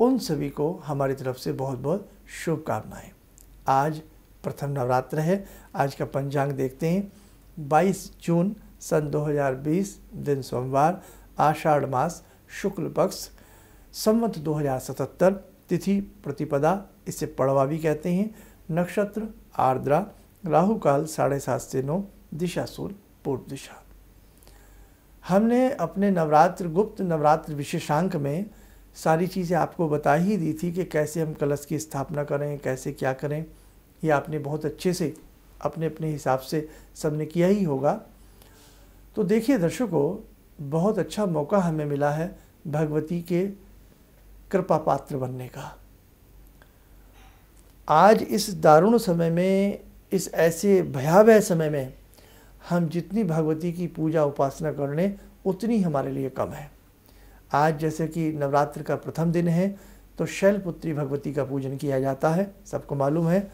उन सभी को हमारी तरफ से बहुत बहुत शुभकामनाएं आज प्रथम नवरात्र है आज का पंचांग देखते हैं 22 जून सन 2020 दिन सोमवार आषाढ़ मास शुक्ल पक्ष संवत 2077 तिथि प्रतिपदा इसे पड़वा भी कहते हैं नक्षत्र आर्द्रा राहु काल साढ़े सात से नौ दिशा सूर्य पूर्व दिशा हमने अपने नवरात्र गुप्त नवरात्र विशेषांक में सारी चीज़ें आपको बता ही दी थी कि कैसे हम कलश की स्थापना करें कैसे क्या करें ये आपने बहुत अच्छे से अपने अपने हिसाब से सबने किया ही होगा तो देखिए दर्शकों बहुत अच्छा मौका हमें मिला है भगवती के कृपा पात्र बनने का आज इस दारुण समय में इस ऐसे भयावह समय में हम जितनी भगवती की पूजा उपासना करने उतनी हमारे लिए कम है आज जैसे कि नवरात्र का प्रथम दिन है तो शैलपुत्री भगवती का पूजन किया जाता है सबको मालूम है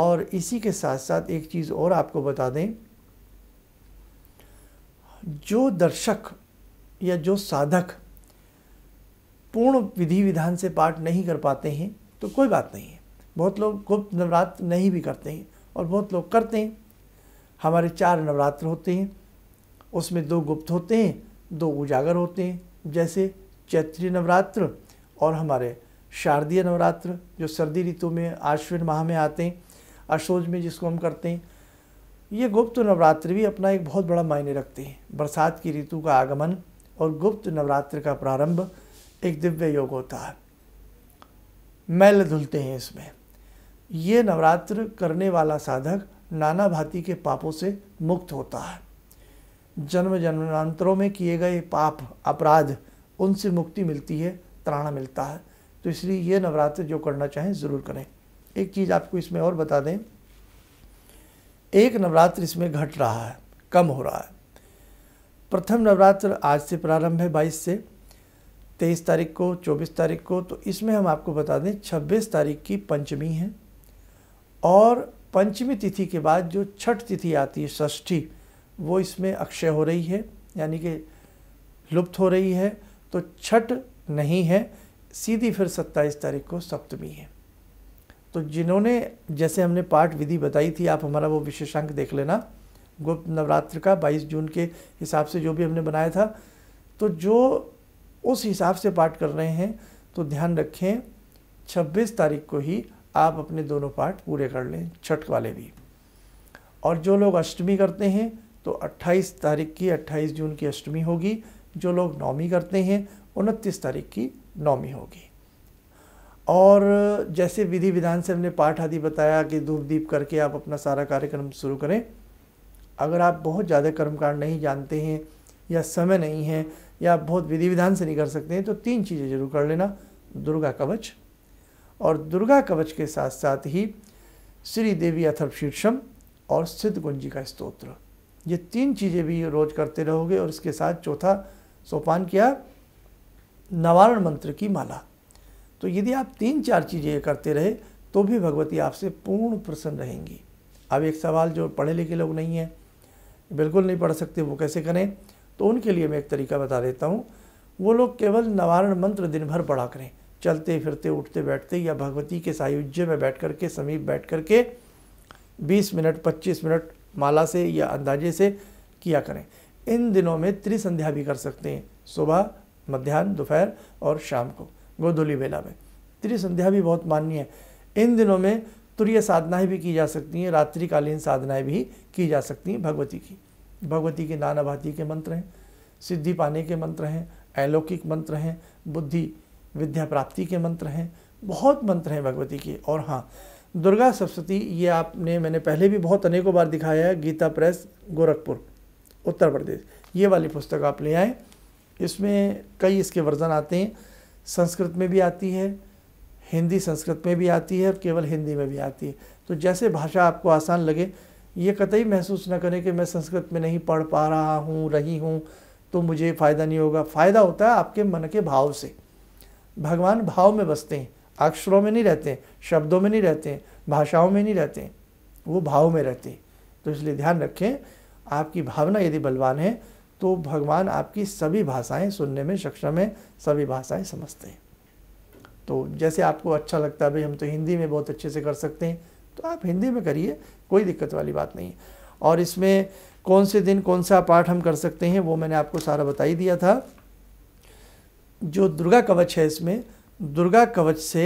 और इसी के साथ साथ एक चीज़ और आपको बता दें जो दर्शक या जो साधक पूर्ण विधि विधान से पाठ नहीं कर पाते हैं तो कोई बात नहीं है बहुत लोग गुप्त नवरात्र नहीं भी करते हैं और बहुत लोग करते हैं हमारे चार नवरात्र होते हैं उसमें दो गुप्त होते हैं दो उजागर होते हैं जैसे चैत्री नवरात्र और हमारे शारदीय नवरात्र जो सर्दी ऋतु में आश्विन माह में आते हैं अशोज में जिसको हम करते हैं ये गुप्त नवरात्र भी अपना एक बहुत बड़ा मायने रखते हैं बरसात की ऋतु का आगमन और गुप्त नवरात्र का प्रारंभ एक दिव्य योग होता है मैल धुलते हैं इसमें ये नवरात्र करने वाला साधक नाना भाती के पापों से मुक्त होता है जन्म जन्मांतरों में किए गए पाप अपराध उनसे मुक्ति मिलती है त्राणा मिलता है तो इसलिए ये नवरात्र जो करना चाहें ज़रूर करें एक चीज़ आपको इसमें और बता दें एक नवरात्र इसमें घट रहा है कम हो रहा है प्रथम नवरात्र आज से प्रारंभ है बाईस से तेईस तारीख को चौबीस तारीख को तो इसमें हम आपको बता दें छब्बीस तारीख की पंचमी है और पंचमी तिथि के बाद जो छठ तिथि आती है षष्ठी वो इसमें अक्षय हो रही है यानी कि लुप्त हो रही है तो छठ नहीं है सीधी फिर सत्ताईस तारीख को सप्तमी है तो जिन्होंने जैसे हमने पाठ विधि बताई थी आप हमारा वो विशेषांक देख लेना गुप्त नवरात्र का 22 जून के हिसाब से जो भी हमने बनाया था तो जो उस हिसाब से पाठ कर रहे हैं तो ध्यान रखें 26 तारीख को ही आप अपने दोनों पाठ पूरे कर लें छठ वाले भी और जो लोग अष्टमी करते हैं तो 28 तारीख की 28 जून की अष्टमी होगी जो लोग नौमी करते हैं उनतीस तारीख की नौमी होगी और जैसे विधि विधान से हमने पाठ आदि बताया कि धूप दीप करके आप अपना सारा कार्यक्रम शुरू करें अगर आप बहुत ज़्यादा कर्मकांड नहीं जानते हैं या समय नहीं है या आप बहुत विधि विधान से नहीं कर सकते हैं तो तीन चीज़ें जरूर कर लेना दुर्गा कवच और दुर्गा कवच के साथ साथ ही श्री देवी अथर्व शीर्षम और सिद्ध गुंजी का स्त्रोत्र ये तीन चीज़ें भी रोज़ करते रहोगे और इसके साथ चौथा सोपान किया नवारण मंत्र की माला तो यदि आप तीन चार चीज़ें करते रहे तो भी भगवती आपसे पूर्ण प्रसन्न रहेंगी अब एक सवाल जो पढ़े लिखे लोग नहीं हैं बिल्कुल नहीं पढ़ सकते वो कैसे करें तो उनके लिए मैं एक तरीका बता देता हूँ वो लोग केवल नवारण मंत्र दिन भर पढ़ा करें चलते फिरते उठते बैठते या भगवती के सायुज्य में बैठ करके समीप बैठ करके 20 मिनट 25 मिनट माला से या अंदाजे से किया करें इन दिनों में त्रिसंध्या भी कर सकते हैं सुबह मध्यान्ह दोपहर और शाम को गोधुली वेला में त्रिसंध्या भी बहुत माननीय है इन दिनों में तुरय साधनाएं भी की जा सकती हैं रात्रिकालीन साधनाएं भी की जा सकती हैं भगवती की भगवती के नाना भाती के मंत्र हैं सिद्धि पाने के मंत्र हैं अलौकिक मंत्र हैं बुद्धि विद्या प्राप्ति के मंत्र हैं बहुत मंत्र हैं भगवती के और हाँ दुर्गा सप्तती ये आपने मैंने पहले भी बहुत अनेकों बार दिखाया है गीता प्रेस गोरखपुर उत्तर प्रदेश ये वाली पुस्तक आप ले आएँ इसमें कई इसके वर्जन आते हैं संस्कृत में भी आती है हिंदी संस्कृत में भी आती है और केवल हिंदी में भी आती है तो जैसे भाषा आपको आसान लगे ये कतई महसूस न करें कि मैं संस्कृत में नहीं पढ़ पा रहा हूँ रही हूँ तो मुझे फ़ायदा नहीं होगा फ़ायदा होता है आपके मन के भाव से भगवान भाव में बसते हैं अक्षरों में नहीं रहते शब्दों में नहीं रहते भाषाओं में नहीं रहते वो भाव में रहते तो इसलिए ध्यान रखें आपकी भावना यदि बलवान है तो भगवान आपकी सभी भाषाएं सुनने में सक्षम है सभी भाषाएं समझते हैं तो जैसे आपको अच्छा लगता है भाई हम तो हिंदी में बहुत अच्छे से कर सकते हैं तो आप हिंदी में करिए कोई दिक्कत वाली बात नहीं है और इसमें कौन से दिन कौन सा पाठ हम कर सकते हैं वो मैंने आपको सारा बता ही दिया था जो दुर्गा कवच है इसमें दुर्गा कवच से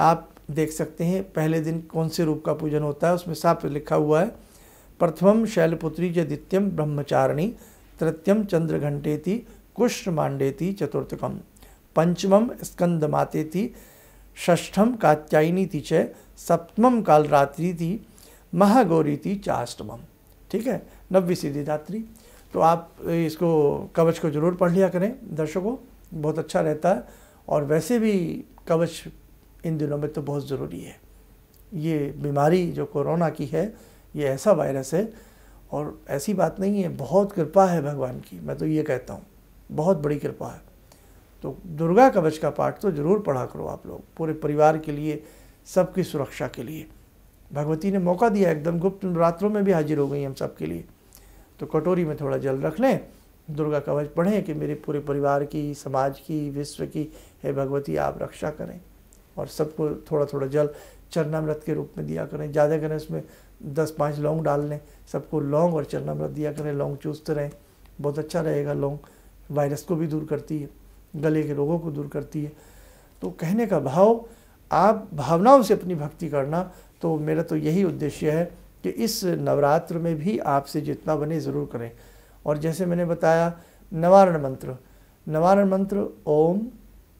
आप देख सकते हैं पहले दिन कौन से रूप का पूजन होता है उसमें साफ लिखा हुआ है प्रथम शैलपुत्री द्वितीयम ब्रह्मचारिणी तृतीयम चंद्र थी कुष्ण थी चतुर्थकम पंचमम स्कंद मातेति कात्यायनी थी चय सप्तम कालरात्रि थी महागौरी थी चाष्टम ठीक है नब्बी सिद्धिदात्री तो आप इसको कवच को जरूर पढ़ लिया करें दर्शकों बहुत अच्छा रहता है और वैसे भी कवच इन दिनों में तो बहुत ज़रूरी है ये बीमारी जो कोरोना की है ये ऐसा वायरस है और ऐसी बात नहीं है बहुत कृपा है भगवान की मैं तो ये कहता हूँ बहुत बड़ी कृपा है तो दुर्गा कवच का पाठ तो ज़रूर पढ़ा करो आप लोग पूरे परिवार के लिए सबकी सुरक्षा के लिए भगवती ने मौका दिया एकदम गुप्त रात्रों में भी हाजिर हो गई हम सब के लिए तो कटोरी में थोड़ा जल रख लें दुर्गा कवच पढ़ें कि मेरे पूरे परिवार की समाज की विश्व की हे भगवती आप रक्षा करें और सबको थोड़ा थोड़ा जल चरणामृत के रूप में दिया करें ज़्यादा करें उसमें दस पाँच लौंग डाल लें सबको लौंग और चरणामृत दिया करें लौंग चूसते रहें बहुत अच्छा रहेगा लौंग वायरस को भी दूर करती है गले के रोगों को दूर करती है तो कहने का भाव आप भावनाओं से अपनी भक्ति करना तो मेरा तो यही उद्देश्य है कि इस नवरात्र में भी आपसे जितना बने ज़रूर करें और जैसे मैंने बताया नवारण मंत्र नवारण मंत्र ओम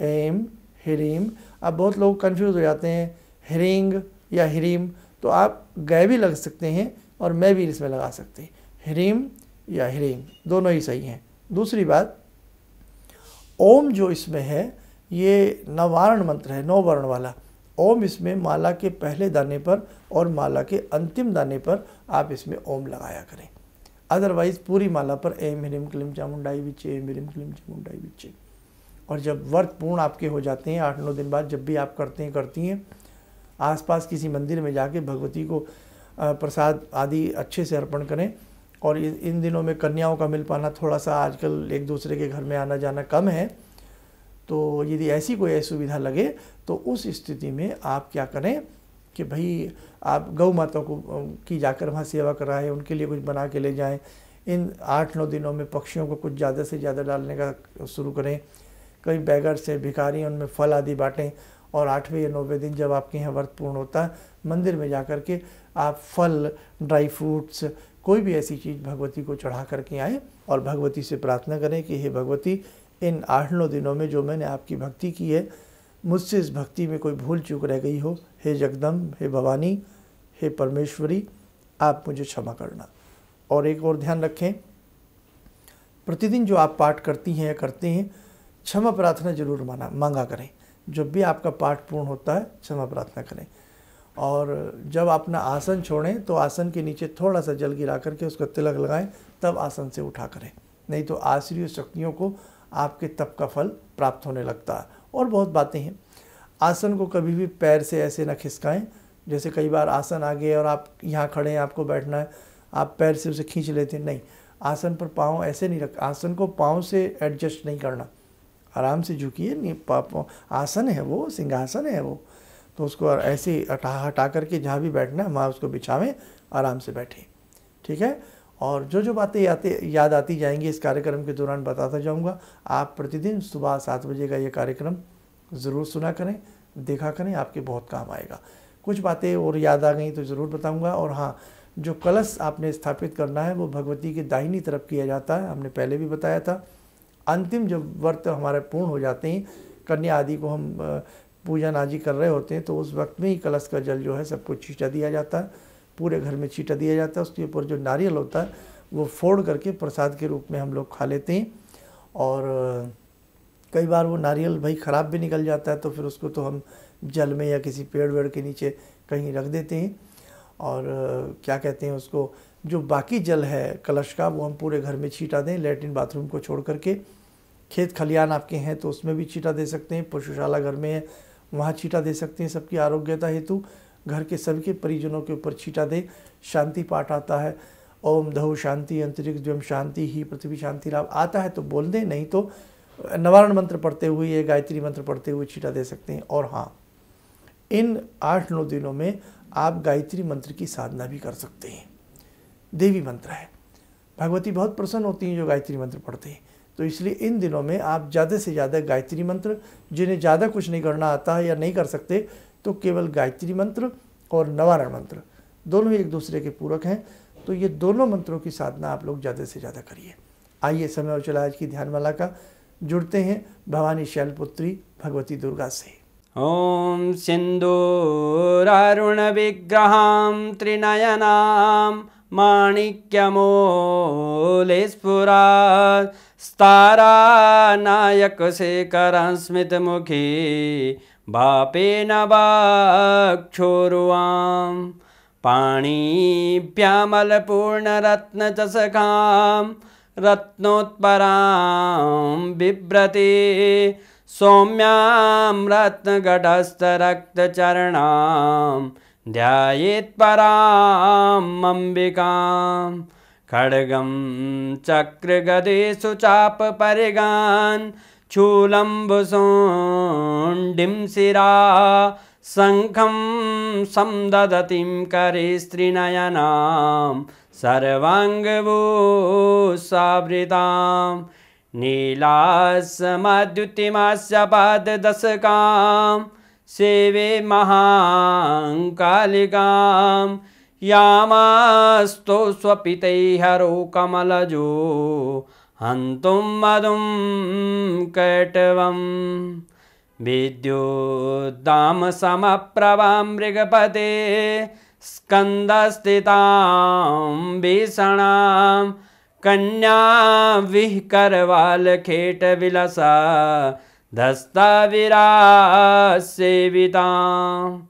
एम हिरीम अब बहुत लोग कंफ्यूज हो जाते हैं हिरिंग या हिरीम तो आप गए भी लग सकते हैं और मैं भी इसमें लगा सकते हैं हिरीम या हिरीम दोनों ही सही हैं दूसरी बात ओम जो इसमें है ये नवारण मंत्र है नौ वर्ण वाला ओम इसमें माला के पहले दाने पर और माला के अंतिम दाने पर आप इसमें ओम लगाया करें अदरवाइज पूरी माला पर एम हिरिम क्लिम चामुंडाई बिचे एम हिरिम क्लिम चामुंडाई बिचे और जब व्रत पूर्ण आपके हो जाते हैं आठ नौ दिन बाद जब भी आप करते हैं करती हैं आसपास किसी मंदिर में जाके भगवती को प्रसाद आदि अच्छे से अर्पण करें और इन दिनों में कन्याओं का मिल पाना थोड़ा सा आजकल एक दूसरे के घर में आना जाना कम है तो यदि ऐसी कोई असुविधा लगे तो उस स्थिति में आप क्या करें कि भाई आप गौ माता को की जाकर वहाँ सेवा कराएं उनके लिए कुछ बना के ले जाएं इन आठ नौ दिनों में पक्षियों को कुछ ज़्यादा से ज़्यादा डालने का शुरू करें कई बैगर से भिखारी उनमें फल आदि बाँटें और आठवें या नौवें दिन जब आपके यहाँ व्रत पूर्ण होता है मंदिर में जा कर के आप फल ड्राई फ्रूट्स कोई भी ऐसी चीज़ भगवती को चढ़ा करके आए और भगवती से प्रार्थना करें कि हे भगवती इन आठ नौ दिनों में जो मैंने आपकी भक्ति की है मुझसे इस भक्ति में कोई भूल चूक रह गई हो हे जगदम हे भवानी हे परमेश्वरी आप मुझे क्षमा करना और एक और ध्यान रखें प्रतिदिन जो आप पाठ करती हैं या करते हैं क्षमा प्रार्थना जरूर माना मांगा करें जब भी आपका पाठ पूर्ण होता है क्षमा प्रार्थना करें और जब अपना आसन छोड़ें तो आसन के नीचे थोड़ा सा जल गिरा करके उसका तिलक लगाएं तब आसन से उठा करें नहीं तो आश्रय शक्तियों को आपके तप का फल प्राप्त होने लगता है और बहुत बातें हैं आसन को कभी भी पैर से ऐसे ना खिसकाएं जैसे कई बार आसन आ गए और आप यहाँ खड़े हैं आपको बैठना है आप पैर से उसे खींच लेते हैं नहीं आसन पर पाँव ऐसे नहीं रख आसन को पाँव से एडजस्ट नहीं करना आराम से झुकिए नहीं आसन है वो सिंहासन है वो तो उसको ऐसे हटा हटा करके जहाँ भी बैठना है वहाँ उसको बिछावें आराम से बैठें ठीक है और जो जो बातें आते याद आती जाएंगी इस कार्यक्रम के दौरान बताता जाऊंगा आप प्रतिदिन सुबह सात बजे का ये कार्यक्रम ज़रूर सुना करें देखा करें आपके बहुत काम आएगा कुछ बातें और याद आ गई तो ज़रूर बताऊंगा और हाँ जो कलश आपने स्थापित करना है वो भगवती की दाहिनी तरफ किया जाता है हमने पहले भी बताया था अंतिम जब व्रत हमारे पूर्ण हो जाते हैं कन्या आदि को हम पूजन आदि कर रहे होते हैं तो उस वक्त में ही कलश का जल जो है सबको छींचा दिया जाता है पूरे घर में छीटा दिया जाता है उसके ऊपर जो नारियल होता है वो फोड़ करके प्रसाद के रूप में हम लोग खा लेते हैं और कई बार वो नारियल भाई ख़राब भी निकल जाता है तो फिर उसको तो हम जल में या किसी पेड़ वेड़ के नीचे कहीं रख देते हैं और क्या कहते हैं उसको जो बाकी जल है कलश का वो हम पूरे घर में छीटा दें लेटरिन बाथरूम को छोड़ करके खेत खलियान आपके हैं तो उसमें भी छीटा दे सकते हैं पशुशाला घर में है वहाँ छीटा दे सकते हैं सबकी आरोग्यता हेतु घर के सभी परिजनों के ऊपर छीटा दे शांति पाठ आता है ओम धो शांति अंतरिक्ष जम शांति ही पृथ्वी शांति लाभ आता है तो बोल दें नहीं तो नवारण मंत्र पढ़ते हुए या गायत्री मंत्र पढ़ते हुए छीटा दे सकते हैं और हाँ इन आठ नौ दिनों में आप गायत्री मंत्र की साधना भी कर सकते हैं देवी मंत्र है भगवती बहुत प्रसन्न होती हैं जो गायत्री मंत्र पढ़ते हैं तो इसलिए इन दिनों में आप ज़्यादा से ज़्यादा गायत्री मंत्र जिन्हें ज़्यादा कुछ नहीं करना आता है या नहीं कर सकते तो केवल गायत्री मंत्र और नवारण मंत्र दोनों एक दूसरे के पूरक हैं तो ये दोनों मंत्रों की साधना आप लोग ज़्यादा से ज़्यादा करिए आइए समय और चला आज की ध्यानमाला का जुड़ते हैं भवानी शैलपुत्री भगवती दुर्गा से ओम ॐ सिन्दूरारुणविग्रहां त्रिनयनां माणिक्यमोले स्फुरात् स्मित मुखी पापेन वाक्षोरुवां पाणिभ्यामलपूर्णरत्नचषकां रत्नोत्परां बिभ्रती सौम्यां रत्नघटस्थरक्तचरणां ध्यायेत्परां अम्बिकां खड्गं चक्रगदेषु चापपरिगान् चूलम्बुसोण्डिं शिरा शङ्खं संदधतिं स्त्रीनयनां सर्वाङ्गभूसावृतां नीलासमद्युतिमास्य पाददशकां सेवे महाङ्कालिकां यामास्तु स्वपितैः कमलजो हन्तुं मधुं कटवं मृगपते स्कन्दस्थितां भीषणां धस्ताविरा सेवितां दस्तविरासेविताम्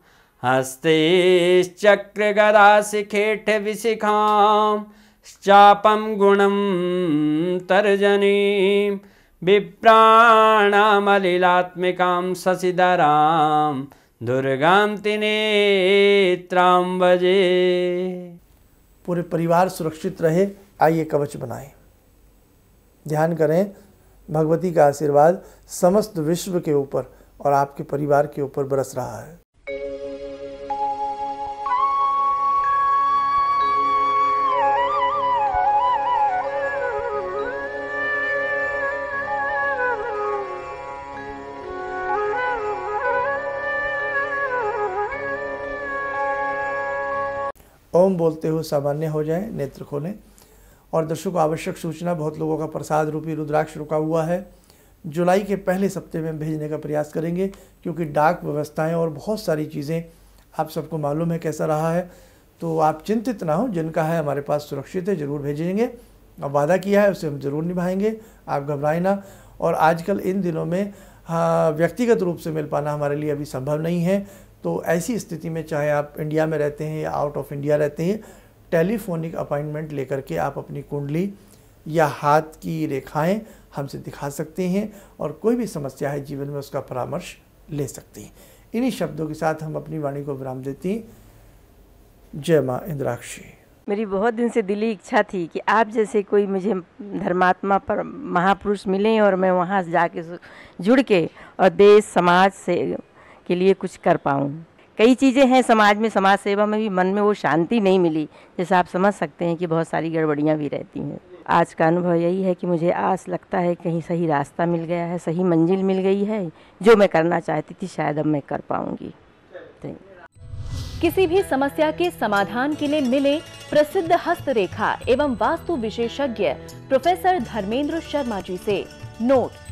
हस्तेश्चक्रगदासिखेटविशिखाम् चापम गुणं तर्जनी विप्राणामलिलात्मिकां शशिधरा दुर्गा तिनेत्रां बजे पूरे परिवार सुरक्षित रहे आइए कवच बनाए ध्यान करें भगवती का आशीर्वाद समस्त विश्व के ऊपर और आपके परिवार के ऊपर बरस रहा है ओम बोलते हुए सामान्य हो जाए नेत्र खोलें और दर्शकों आवश्यक सूचना बहुत लोगों का प्रसाद रूपी रुद्राक्ष रुका हुआ है जुलाई के पहले सप्ते में भेजने का प्रयास करेंगे क्योंकि डाक व्यवस्थाएं और बहुत सारी चीज़ें आप सबको मालूम है कैसा रहा है तो आप चिंतित ना हो जिनका है हमारे पास सुरक्षित है ज़रूर भेजेंगे और वादा किया है उसे हम ज़रूर निभाएंगे आप घबराए ना और आजकल इन दिनों में हाँ व्यक्तिगत रूप से मिल पाना हमारे लिए अभी संभव नहीं है तो ऐसी स्थिति में चाहे आप इंडिया में रहते हैं या आउट ऑफ इंडिया रहते हैं टेलीफोनिक अपॉइंटमेंट लेकर के आप अपनी कुंडली या हाथ की रेखाएं हमसे दिखा सकते हैं और कोई भी समस्या है जीवन में उसका परामर्श ले सकते हैं इन्हीं शब्दों के साथ हम अपनी वाणी को विराम देती जय माँ इंद्राक्षी मेरी बहुत दिन से दिली इच्छा थी कि आप जैसे कोई मुझे धर्मात्मा पर महापुरुष मिलें और मैं वहाँ जाके जुड़ के और देश समाज से के लिए कुछ कर पाऊँ कई चीज़ें हैं समाज में समाज सेवा में भी मन में वो शांति नहीं मिली जैसे आप समझ सकते हैं कि बहुत सारी गड़बड़ियाँ भी रहती हैं आज का अनुभव यही है कि मुझे आस लगता है कहीं सही रास्ता मिल गया है सही मंजिल मिल गई है जो मैं करना चाहती थी शायद अब मैं कर पाऊंगी किसी भी समस्या के समाधान के लिए मिले प्रसिद्ध हस्तरेखा एवं वास्तु विशेषज्ञ प्रोफेसर धर्मेंद्र शर्मा जी से नोट